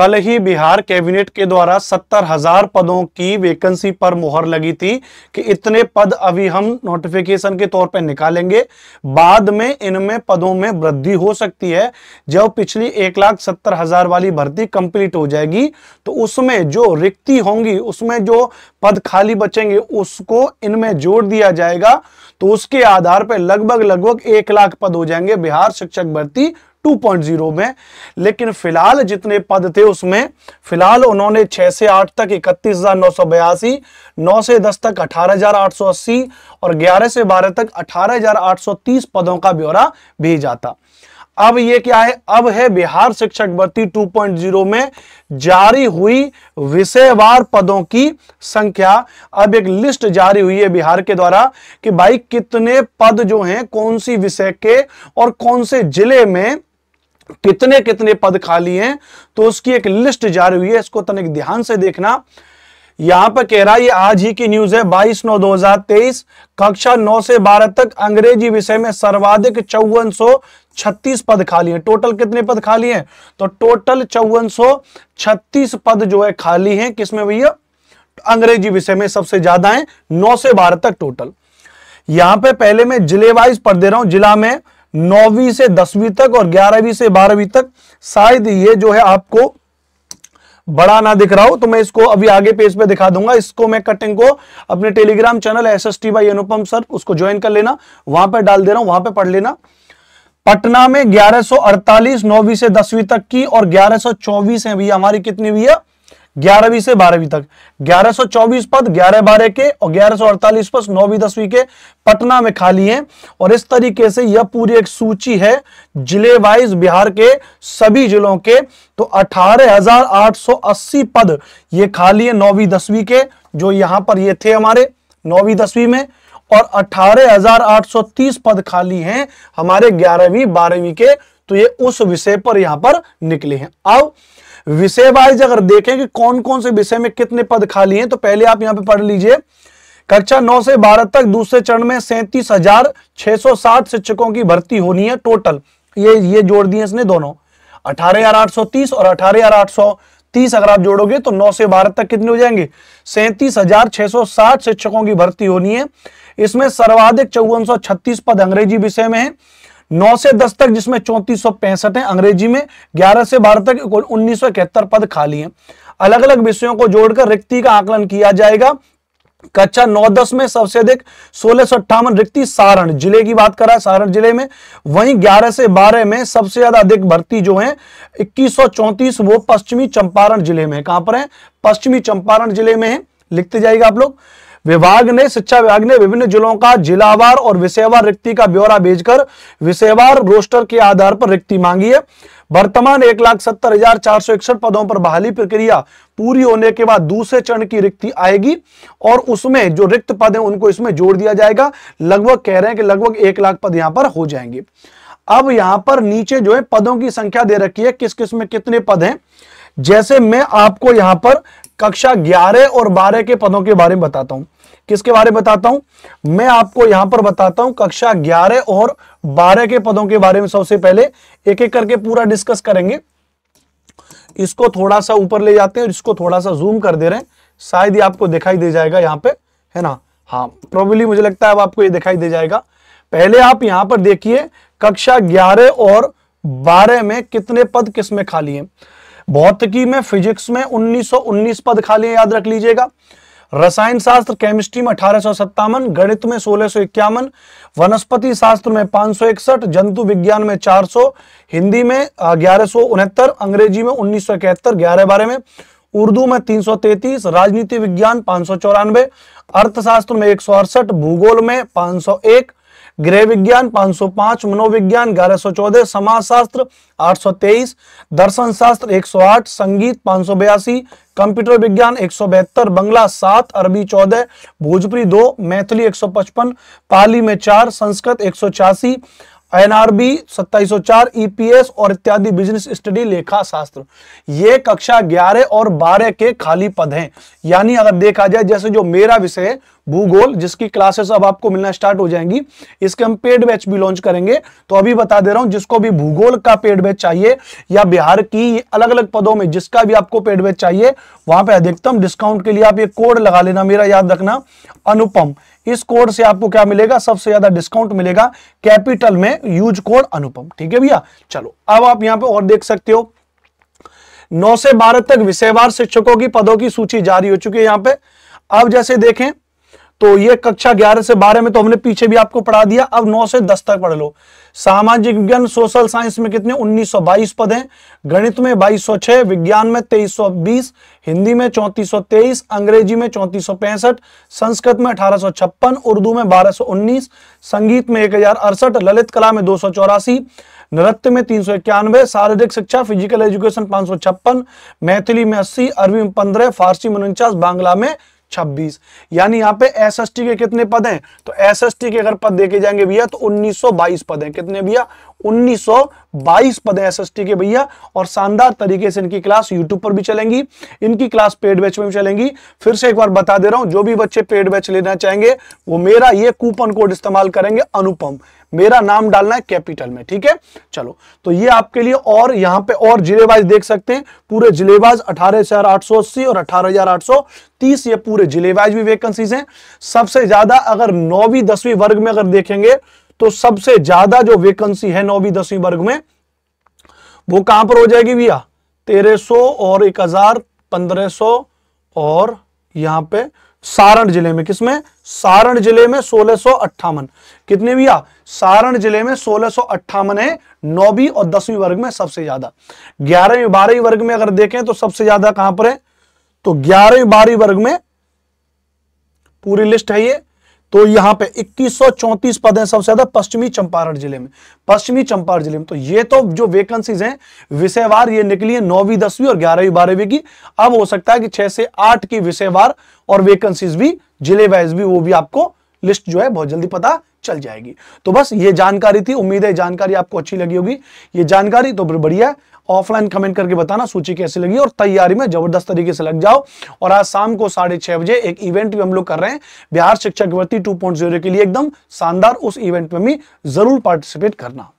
कल ही बिहार कैबिनेट के द्वारा सत्तर हजार पदों की वैकेंसी पर मोहर लगी थी कि इतने पद अभी हम नोटिफिकेशन के तौर पर निकालेंगे बाद में इनमें पदों में वृद्धि हो सकती है जब पिछली एक लाख सत्तर हजार वाली भर्ती कंप्लीट हो जाएगी तो उसमें जो रिक्ति होंगी उसमें जो पद खाली बचेंगे उसको इनमें जोड़ दिया जाएगा तो उसके आधार पर लगभग लगभग एक लाख पद हो जाएंगे बिहार शिक्षक भर्ती 2.0 में लेकिन फिलहाल जितने पद थे उसमें फिलहाल उन्होंने 6 से 8 तक इकतीस हजार नौ सौ बयासी नौ से 10 तक 18,880 और 11 से 12 तक 18,830 पदों का ब्यौरा भेजा था अब ये क्या है अब है बिहार शिक्षक भर्ती 2.0 में जारी हुई विषयवार पदों की संख्या अब एक लिस्ट जारी हुई है बिहार के द्वारा कि भाई कितने पद जो हैं कौन सी विषय के और कौन से जिले में कितने कितने पद खाली हैं तो उसकी एक लिस्ट जारी हुई है इसको तनिक ध्यान से देखना यहां पर कह रहा है ये आज ही की न्यूज है 22 नौ 2023 कक्षा 9 से 12 तक अंग्रेजी विषय में सर्वाधिक चौवन छत्तीस पद खाली हैं टोटल कितने पद खाली हैं तो टोटल चौवन छत्तीस पद जो है खाली हैं किसमें भैया अंग्रेजी विषय में सबसे ज्यादा है नौ से बारह तक टोटल यहां पे पहले मैं जिले वाइज पढ़ दे रहा हूं जिला में नौवीं से दसवीं तक और ग्यारहवीं से बारहवीं तक शायद ये जो है आपको बड़ा ना दिख रहा हो तो मैं इसको अभी आगे पेज पे दिखा दूंगा इसको मैं कटिंग को अपने Telegram channel S S T Anupam sir उसको ज्वाइन कर लेना वहां पर डाल दे रहा हूं वहां पर पढ़ लेना पटना में 1148 नौवीं से दसवीं तक की और 1124 है भैया हमारी कितनी भैया ग्यारहवीं से बारहवीं तक 1124 पद ग्यारह बारह के और 1148 पद नौवीं दसवीं के पटना में खाली हैं और इस तरीके से यह पूरी एक सूची है जिले वाइज बिहार के सभी जिलों के तो 18,880 पद ये खाली है नौवीं दसवीं के जो यहां पर ये थे हमारे नौवीं दसवीं में और 18,830 पद खाली हैं हमारे ग्यारहवीं बारहवीं के तो ये उस विषय पर यहां पर निकले हैं अब विषय वाइज अगर देखें कि कौन कौन से विषय में कितने पद खाली हैं तो पहले आप यहां पे पढ़ लीजिए कक्षा 9 से 12 तक दूसरे चरण में सैंतीस हजार छह सौ शिक्षकों की भर्ती होनी है टोटल ये ये जोड़ दिए इसने दोनों अठारह हजार आठ सौ तीस और अठारह हजार आठ सौ तीस अगर आप जोड़ोगे तो नौ से बारह तक कितने हो जाएंगे सैंतीस हजार छह सौ साठ शिक्षकों की भर्ती होनी है इसमें सर्वाधिक चौवन सौ छत्तीस पद अंग्रेजी विषय में है 9 से 10 तक जिसमें चौंतीस सौ पैंसठ है अंग्रेजी में ग्यारह से बारह तक उन्नीस सौ इकहत्तर पद खाली हैं अलग अलग विषयों को जोड़कर रिक्ति का आकलन किया जाएगा कक्षा नौ दस में सबसे अधिक सोलह सौ अट्ठावन रिक्ति सारण जिले की बात करा सारण जिले में वहीं ग्यारह से बारह में सबसे ज्यादा अधिक भर्ती जो है इक्कीस सौ चौंतीस वो पश्चिमी चंपारण जिले में कहां पर है पश्चिमी चंपारण जिले में है लिखते जाएगा आप लोग विभाग ने शिक्षा विभाग ने विभिन्न जिलों का जिलावार और विषयवार रिक्ति का ब्यौरा भेजकर विषयवार रोस्टर के आधार पर रिक्ति मांगी है वर्तमान एक लाख सत्तर हजार चार सौ इकसठ पदों पर बहाली प्रक्रिया पूरी होने के बाद दूसरे चरण की रिक्ति आएगी और उसमें जो रिक्त पद हैं उनको इसमें जोड़ दिया जाएगा लगभग कह रहे हैं कि लगभग एक लाख पद यहां पर हो जाएंगे अब यहां पर नीचे जो है पदों की संख्या दे रखी है किस किस में कितने पद हैं जैसे मैं आपको यहां पर कक्षा ग्यारह और बारह के पदों के बारे में बताता हूं किसके बारे में बताता हूं मैं आपको यहां पर बताता हूं कक्षा 11 और 12 के पदों के बारे में सबसे पहले एक एक करके पूरा डिस्कस करेंगे इसको थोड़ा सा ऊपर ले जाते हैं और इसको थोड़ा सा जूम कर दे रहे हैं शायद ही आपको दिखाई दे जाएगा यहाँ पे है ना हाँ प्रोबली मुझे लगता है अब आपको ये दिखाई दे जाएगा पहले आप यहां पर देखिए कक्षा ग्यारह और बारह में कितने पद किसमें खाली है भौतिकी में फिजिक्स में 1919 पद खाली है याद रख लीजिएगा रसायन शास्त्र केमिस्ट्री में अठारह गणित में सोलह वनस्पति शास्त्र में पांच जंतु विज्ञान में 400 हिंदी में ग्यारह अंग्रेजी में उन्नीस सौ इकहत्तर ग्यारह बारह में उर्दू में 333 राजनीति विज्ञान पांच अर्थशास्त्र में एक भूगोल में पांच गृह विज्ञान 505 मनोविज्ञान 1114 समाजशास्त्र 823 दर्शन शास्त्र 108 संगीत पांच कंप्यूटर विज्ञान एक बंगला सात अरबी चौदह भोजपुरी दो मैथिली 155 पाली में चार संस्कृत एक एनआरबी 2704 ईपीएस और इत्यादि बिजनेस स्टडी लेखा शास्त्र ये कक्षा 11 और 12 के खाली पद हैं यानी अगर देखा जाए जैसे जो मेरा विषय है भूगोल जिसकी क्लासेस अब आपको मिलना स्टार्ट हो जाएंगी इसके हम पेड बैच भी लॉन्च करेंगे तो अभी बता दे रहा हूं जिसको भी भूगोल का पेड बैच चाहिए या बिहार की अलग अलग पदों में जिसका भी आपको पेड बैच चाहिए वहां पे अधिकतम डिस्काउंट के लिए आप ये कोड लगा लेना मेरा याद रखना अनुपम इस कोड से आपको क्या मिलेगा सबसे ज्यादा डिस्काउंट मिलेगा कैपिटल में यूज कोड अनुपम ठीक है भैया चलो अब आप यहां पे और देख सकते हो नौ से बारह तक विषयवार शिक्षकों की पदों की सूची जारी हो चुकी है यहां पे अब जैसे देखें तो ये कक्षा ग्यारह से बारह में तो हमने पीछे भी आपको पढ़ा दिया अब नौ से दस तक पढ़ लो सामाजिक विज्ञान सोशल साइंस में कितने 1922 पद हैं गणित में 2206 विज्ञान में 2320 हिंदी में 3423 अंग्रेजी में चौंतीस संस्कृत में अठारह उर्दू में उन्नीस संगीत में एक ललित कला में दो नृत्य में तीन सौ इक्यानवे शारीरिक शिक्षा फिजिकल एजुकेशन पांच सौ छप्पन मैथिली में अस्सी अरबी में पंद्रह फारसी में उनचास बांग्ला में छब्बीस यानी यहाँ पे एस के कितने पद हैं तो एस के अगर पद देखे जाएंगे भैया तो 1922 पद हैं कितने भैया 1922 पद हैं एसएसटी के भैया और शानदार तरीके से इनकी क्लास यूट्यूब पर भी चलेंगी इनकी क्लास पेड बैच में भी चलेंगी फिर से एक बार बता दे रहा हूं जो भी बच्चे पेड बैच लेना चाहेंगे वो मेरा ये कूपन कोड इस्तेमाल करेंगे अनुपम मेरा नाम डालना है कैपिटल में ठीक है चलो तो ये आपके लिए और यहां पे और जिलेबाज देख सकते हैं पूरे जिलेबाज अठारह हजार आठ सौ अस्सी और अठारह हजार आठ सौ तीस ये पूरे जिलेबाज भी वैकेंसीज हैं सबसे ज्यादा अगर नौवीं दसवीं वर्ग में अगर देखेंगे तो सबसे ज्यादा जो वेकेंसी है नौवीं दसवीं वर्ग में वो कहां पर हो जाएगी भैया तेरह सो और एक हजार पंद्रह सो और यहां पे सारण जिले में किसमें सारण जिले में सोलह अट्ठावन कितने भैया सारण जिले में सोलह अट्ठावन है नौवीं और दसवीं वर्ग में सबसे ज्यादा ग्यारहवीं बारहवीं वर्ग में अगर देखें तो सबसे ज्यादा कहां पर है तो ग्यारहवीं बारहवीं वर्ग में पूरी लिस्ट है ये तो यहां पे 2134 पद हैं सबसे ज्यादा पश्चिमी चंपारण जिले में पश्चिमी चंपारण जिले में तो ये तो जो वेकेंसीज हैं विषयवार ये निकली है नौवीं दसवीं और ग्यारहवीं बारहवीं की अब हो सकता है कि छह से आठ की विषयवार और वेकेंसीज भी जिले वाइज भी वो भी आपको लिस्ट जो है बहुत जल्दी पता चल जाएगी तो बस ये जानकारी थी उम्मीद है जानकारी आपको अच्छी लगी होगी ये जानकारी तो बढ़िया ऑफलाइन कमेंट करके बताना सूची कैसे लगी और तैयारी में जबरदस्त तरीके से लग जाओ और आज शाम को साढ़े छह बजे एक इवेंट भी हम लोग कर रहे हैं बिहार शिक्षक भर्ती 2.0 के लिए एकदम शानदार उस इवेंट में भी जरूर पार्टिसिपेट करना